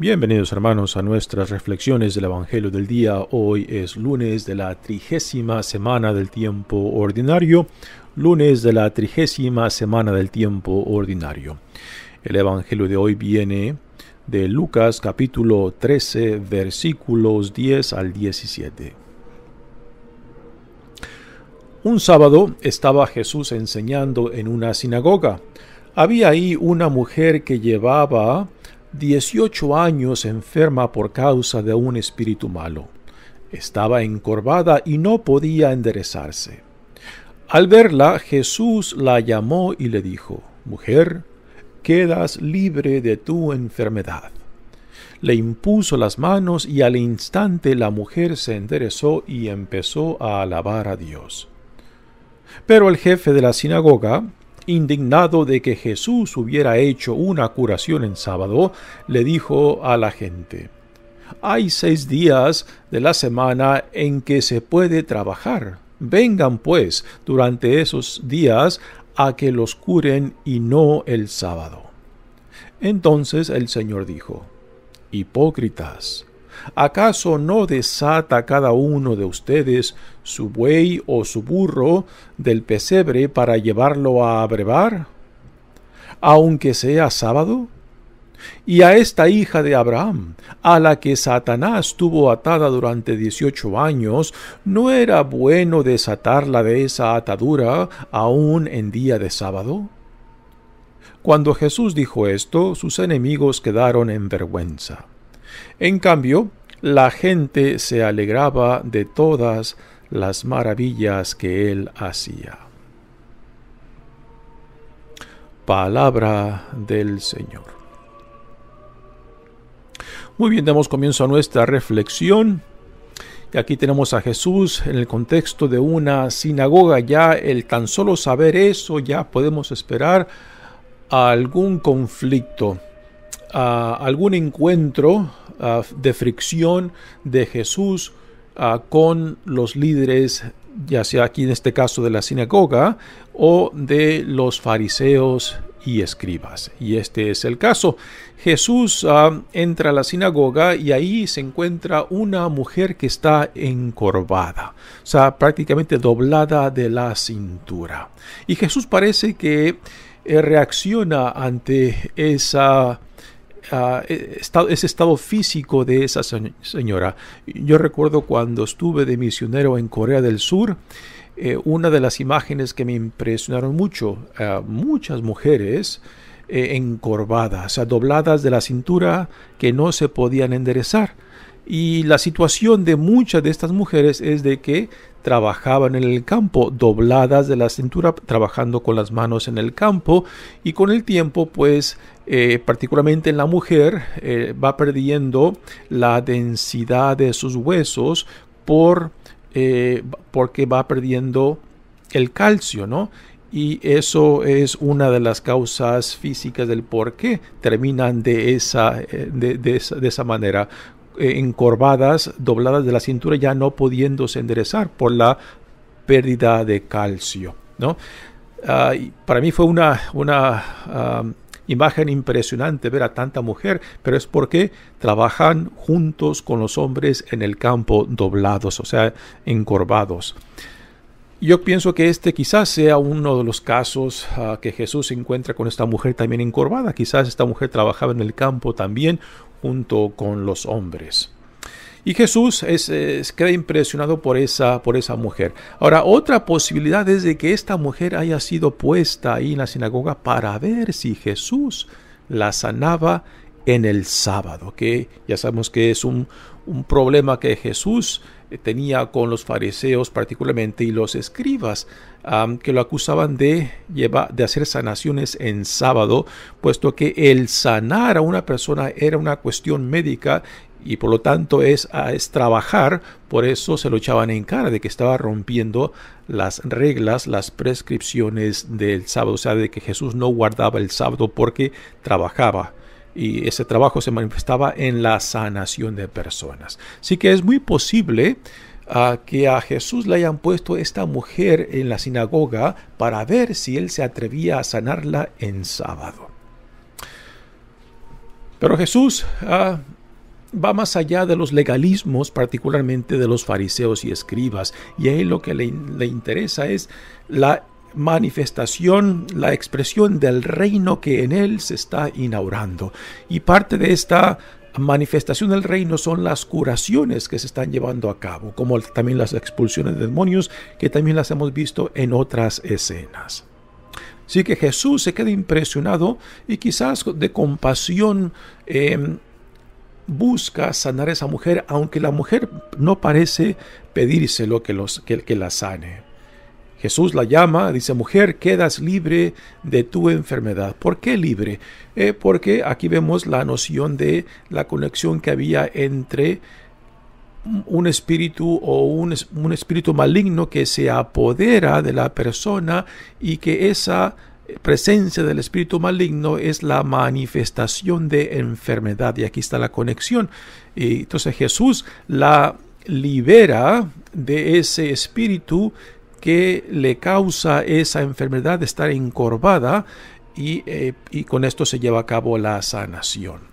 Bienvenidos hermanos a nuestras reflexiones del Evangelio del día. Hoy es lunes de la trigésima semana del tiempo ordinario, lunes de la trigésima semana del tiempo ordinario. El Evangelio de hoy viene de Lucas capítulo 13 versículos 10 al 17. Un sábado estaba Jesús enseñando en una sinagoga. Había ahí una mujer que llevaba Dieciocho años enferma por causa de un espíritu malo. Estaba encorvada y no podía enderezarse. Al verla, Jesús la llamó y le dijo, Mujer, quedas libre de tu enfermedad. Le impuso las manos y al instante la mujer se enderezó y empezó a alabar a Dios. Pero el jefe de la sinagoga, indignado de que Jesús hubiera hecho una curación en sábado, le dijo a la gente, Hay seis días de la semana en que se puede trabajar. Vengan pues durante esos días a que los curen y no el sábado. Entonces el Señor dijo, Hipócritas, ¿acaso no desata cada uno de ustedes su buey o su burro del pesebre para llevarlo a abrevar? Aunque sea sábado? Y a esta hija de Abraham, a la que Satanás tuvo atada durante dieciocho años, ¿no era bueno desatarla de esa atadura aún en día de sábado? Cuando Jesús dijo esto, sus enemigos quedaron en vergüenza. En cambio, la gente se alegraba de todas las maravillas que él hacía. Palabra del Señor. Muy bien, damos comienzo a nuestra reflexión. Y aquí tenemos a Jesús en el contexto de una sinagoga. Ya el tan solo saber eso, ya podemos esperar a algún conflicto, algún encuentro Ah, de fricción de Jesús ah, con los líderes, ya sea aquí en este caso de la sinagoga o de los fariseos y escribas. Y este es el caso. Jesús ah, entra a la sinagoga y ahí se encuentra una mujer que está encorvada, o sea, prácticamente doblada de la cintura. Y Jesús parece que eh, reacciona ante esa Ah, e, ese estado físico de esa señora. Yo recuerdo cuando estuve de misionero en Corea del Sur, eh, una de las imágenes que me impresionaron mucho, ah, muchas mujeres eh, encorvadas, dobladas de la cintura que no se podían enderezar y la situación de muchas de estas mujeres es de que trabajaban en el campo, dobladas de la cintura, trabajando con las manos en el campo y con el tiempo, pues eh, particularmente en la mujer, eh, va perdiendo la densidad de sus huesos por, eh, porque va perdiendo el calcio, ¿no? Y eso es una de las causas físicas del por qué terminan de esa, de esa manera eh, encorvadas, dobladas de la cintura, ya no pudiéndose enderezar por la pérdida de calcio. ¿no? Ah, para mí fue una, una imagen impresionante ver a tanta mujer, pero es porque trabajan juntos con los hombres en el campo doblados, o sea, encorvados. Yo pienso que este quizás sea uno de los casos ah, que Jesús encuentra con esta mujer también encorvada. Quizás esta mujer trabajaba en el campo también junto con los hombres. Y Jesús es, queda impresionado por esa, por esa mujer. Ahora, otra posibilidad es de que esta mujer haya sido puesta ahí en la sinagoga para ver si Jesús la sanaba en el sábado, que ya sabemos que es un, un problema que Jesús tenía con los fariseos particularmente y los escribas, que lo acusaban de, de hacer sanaciones en sábado, puesto que el sanar a una persona era una cuestión médica y por lo tanto es, ah, es trabajar, por eso se lo echaban en cara de que estaba rompiendo las reglas, las prescripciones del sábado, o sea, de que Jesús no guardaba el sábado porque trabajaba y ese trabajo se manifestaba en la sanación de personas. Así que es muy posible ah, que a Jesús le hayan puesto esta mujer en la sinagoga para ver si él se atrevía a sanarla en sábado. Pero Jesús ah, va más allá de los legalismos, particularmente de los fariseos y escribas, y ahí lo que le, le interesa es la manifestación, la expresión del reino que en él se está inaugurando. Y parte de esta manifestación del reino son las curaciones que se están llevando a cabo, como también las expulsiones de demonios, que también las hemos visto en otras escenas. Así que Jesús se queda impresionado y quizás de compasión em, busca sanar a esa mujer, aunque la mujer no parece pedírselo que, los, que la sane. Jesús la llama, dice, mujer, quedas libre de tu enfermedad. ¿Por qué libre? Eh, porque aquí vemos la noción de la conexión que había entre un espíritu o un, un espíritu maligno que se apodera de la persona y que esa presencia del espíritu maligno es la manifestación de enfermedad y aquí está la conexión y entonces Jesús la libera de ese espíritu que le causa esa enfermedad de estar encorvada eh, y, con esto se lleva a cabo la sanación.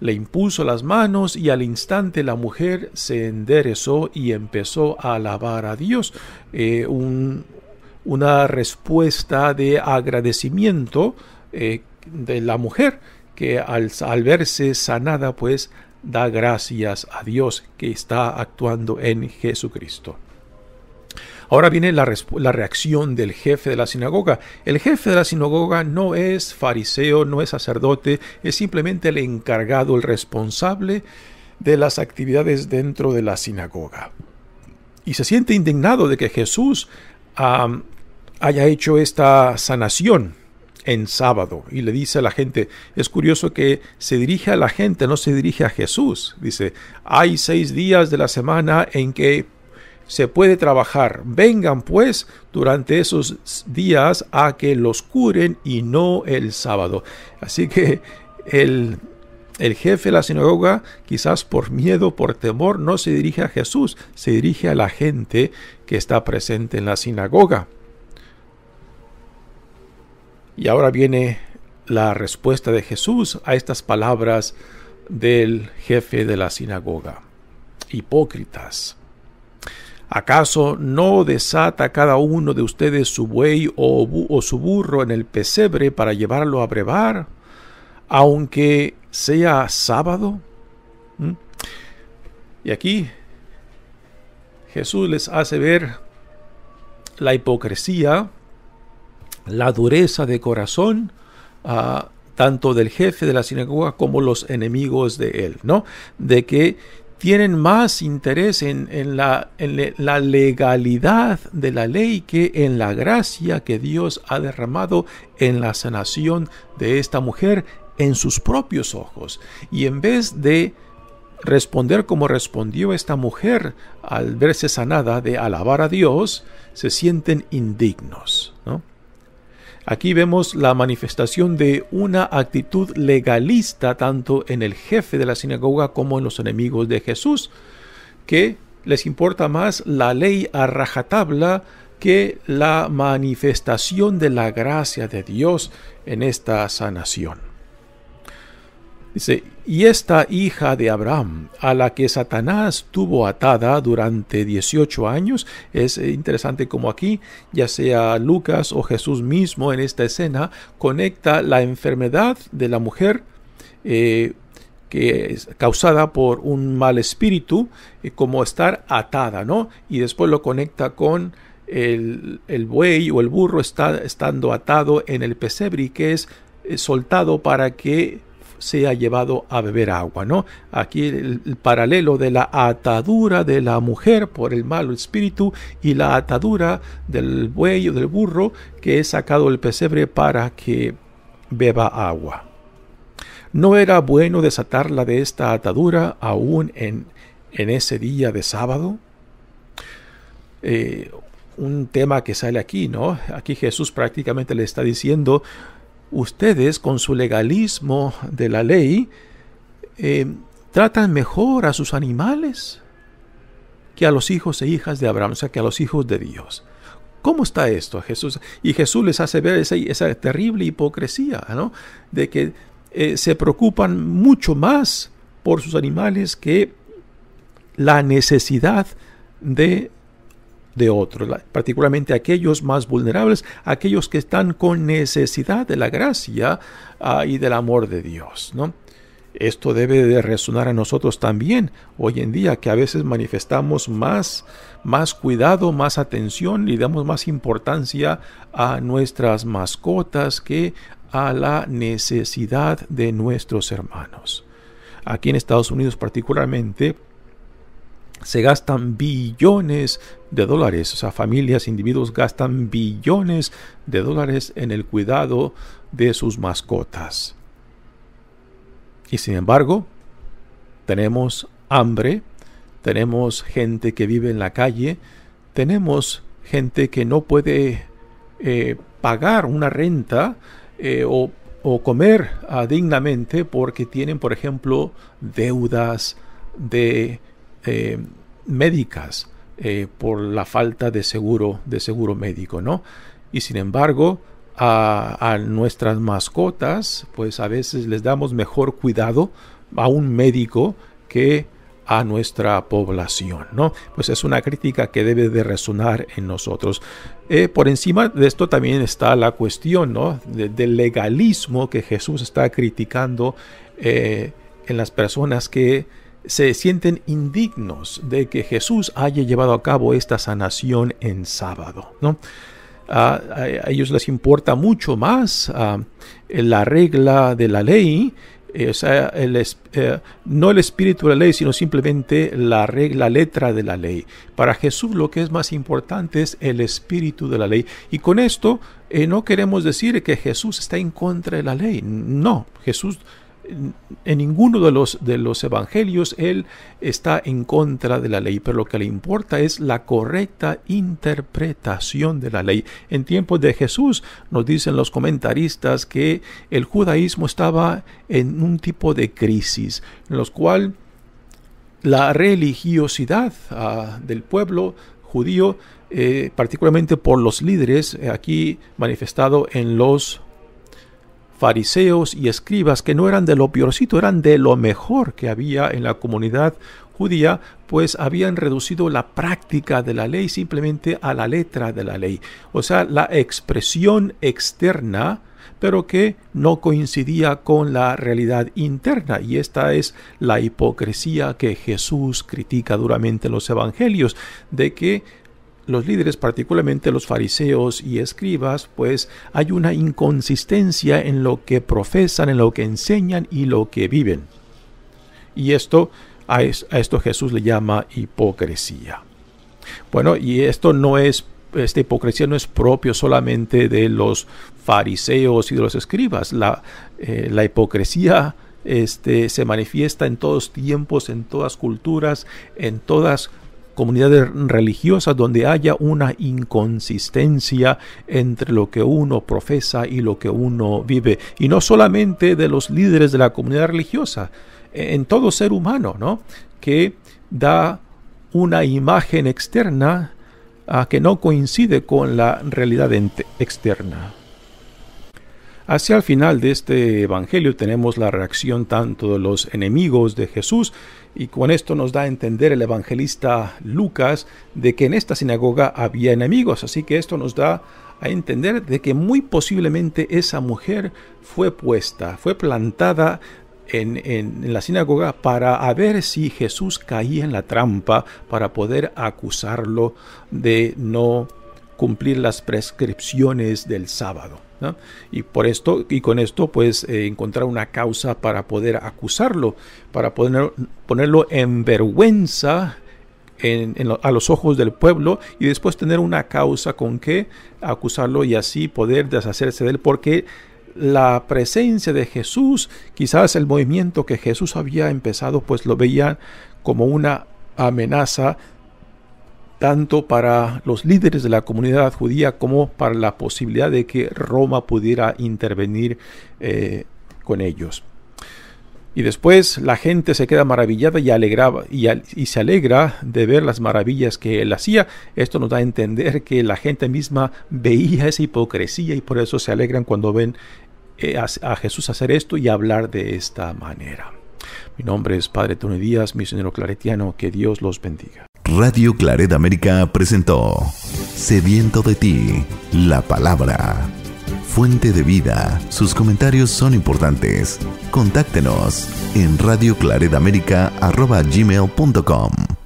Le impuso las manos y al instante la mujer se enderezó y empezó a alabar a Dios. Eh, una respuesta de agradecimiento eh, de la mujer que al, al verse sanada pues da gracias a Dios que está actuando en Jesucristo. Ahora viene la, reacción del jefe de la sinagoga. El jefe de la sinagoga no es fariseo, no es sacerdote, es simplemente el encargado, el responsable de las actividades dentro de la sinagoga. Y se siente indignado de que Jesús haya hecho esta sanación en sábado y le dice a la gente, es curioso que se dirige a la gente, no se dirige a Jesús. Dice, hay seis días de la semana en que se puede trabajar. Vengan pues durante esos días a que los curen y no el sábado. Así que el, el jefe de la sinagoga, quizás por miedo, por temor, no se dirige a Jesús, se dirige a la gente que está presente en la sinagoga. Y ahora viene la respuesta de Jesús a estas palabras del jefe de la sinagoga. Hipócritas ¿Acaso no desata cada uno de ustedes su buey o, su burro en el pesebre para llevarlo a brevar, aunque sea sábado? ¿Mm? Y aquí Jesús les hace ver la hipocresía, la dureza de corazón, ah, tanto del jefe de la sinagoga como los enemigos de él, ¿no? De que tienen más interés en, la, legalidad de la ley que en la gracia que Dios ha derramado en la sanación de esta mujer en sus propios ojos. Y en vez de responder como respondió esta mujer al verse sanada de alabar a Dios, se sienten indignos. ¿no? Aquí vemos la manifestación de una actitud legalista tanto en el jefe de la sinagoga como en los enemigos de Jesús, que les importa más la ley a rajatabla que la manifestación de la gracia de Dios en esta sanación. Dice, y esta hija de Abraham, a la que Satanás tuvo atada durante 18 años, es eh, interesante como aquí, ya sea Lucas o Jesús mismo en esta escena, conecta la enfermedad de la mujer eh, que es causada por un mal espíritu, eh, como estar atada, ¿no? Y después lo conecta con el, buey o el burro está, estando atado en el pesebre, que es soltado para que se ha llevado a beber agua, ¿no? Aquí el, paralelo de la atadura de la mujer por el malo espíritu y la atadura del buey o del burro que he sacado el pesebre para que beba agua. No era bueno desatarla de esta atadura aún en, en ese día de sábado. Eh, un tema que sale aquí, ¿no? Aquí Jesús prácticamente le está diciendo, ustedes con su legalismo de la ley eh, tratan mejor a sus animales que a los hijos e hijas de Abraham, o sea, que a los hijos de Dios. ¿Cómo está esto, Jesús? Y Jesús les hace ver esa, terrible hipocresía, ¿no? De que eh, se preocupan mucho más por sus animales que la necesidad de de otros, particularmente aquellos más vulnerables, aquellos que están con necesidad de la gracia ah, y del amor de Dios, ¿no? Esto debe de resonar a nosotros también hoy en día, que a veces manifestamos más, más cuidado, más atención y damos más importancia a nuestras mascotas que a la necesidad de nuestros hermanos. Aquí en Estados Unidos particularmente, se gastan billones de dólares, o sea, familias, individuos gastan billones de dólares en el cuidado de sus mascotas. Y sin embargo, tenemos hambre, tenemos gente que vive en la calle, tenemos gente que no puede eh, pagar una renta eh, o, comer ah, dignamente porque tienen, por ejemplo, deudas de eh, médicas eh, por la falta de seguro, de seguro médico, ¿no? Y sin embargo, a, nuestras mascotas, pues a veces les damos mejor cuidado a un médico que a nuestra población, ¿no? Pues es una crítica que debe de resonar en nosotros. Eh, por encima de esto también está la cuestión, ¿no? del legalismo que Jesús está criticando en las personas que se sienten indignos de que Jesús haya llevado a cabo esta sanación en sábado, ¿no? a ellos les importa mucho más la regla de la ley, eh, el, eh, no el espíritu de la ley, sino simplemente la, regla, letra de la ley. Para Jesús lo que es más importante es el espíritu de la ley. Y con esto eh, no queremos decir que Jesús está en contra de la ley, no, Jesús en ninguno de los, de los evangelios él está en contra de la ley, pero lo que le importa es la correcta interpretación de la ley. En tiempos de Jesús nos dicen los comentaristas que el judaísmo estaba en un tipo de crisis, en los cual la religiosidad ah, del pueblo judío, eh, particularmente por los líderes, eh, aquí manifestado en los fariseos y escribas que no eran de lo peorcito, eran de lo mejor que había en la comunidad judía, pues habían reducido la práctica de la ley simplemente a la letra de la ley, o sea, la expresión externa pero que no coincidía con la realidad interna. Y esta es la hipocresía que Jesús critica duramente en los Evangelios, de que los líderes, particularmente los fariseos y escribas, pues hay una inconsistencia en lo que profesan, en lo que enseñan y lo que viven. Y esto a, esto Jesús le llama hipocresía. Bueno, y esto no es esta hipocresía no es propio solamente de los fariseos y de los escribas. La, eh, la hipocresía este, se manifiesta en todos tiempos, en todas culturas, en todas comunidades religiosas donde haya una inconsistencia entre lo que uno profesa y lo que uno vive. Y no solamente de los líderes de la comunidad religiosa, en todo ser humano, ¿no? Que da una imagen externa a ah, que no coincide con la realidad externa. Hacia el final de este Evangelio tenemos la reacción tanto de los enemigos de Jesús y con esto nos da a entender el evangelista Lucas de que en esta sinagoga había enemigos, así que esto nos da a entender de que muy posiblemente esa mujer fue puesta, fue plantada en, la sinagoga para ver si Jesús caía en la trampa para poder acusarlo de no cumplir las prescripciones del sábado. Y por esto y con esto pues eh, encontrar una causa para poder acusarlo, para poder ponerlo en vergüenza a los ojos del pueblo y después tener una causa con que acusarlo y así poder deshacerse de él porque la presencia de Jesús, quizás el movimiento que Jesús había empezado, pues lo veían como una amenaza tanto para los líderes de la comunidad judía como para la posibilidad de que Roma pudiera intervenir eh, con ellos. Y después la gente se queda maravillada y, alegraba, y, se alegra de ver las maravillas que él hacía. Esto nos da a entender que la gente misma veía esa hipocresía y por eso se alegran cuando ven eh, a, Jesús hacer esto y hablar de esta manera. Mi nombre es Padre Tony Díaz, misionero claretiano. Que Dios los bendiga. Radio Claret América presentó viento de ti, la palabra. Fuente de vida, sus comentarios son importantes. Contáctenos en radioclaredamerica.com.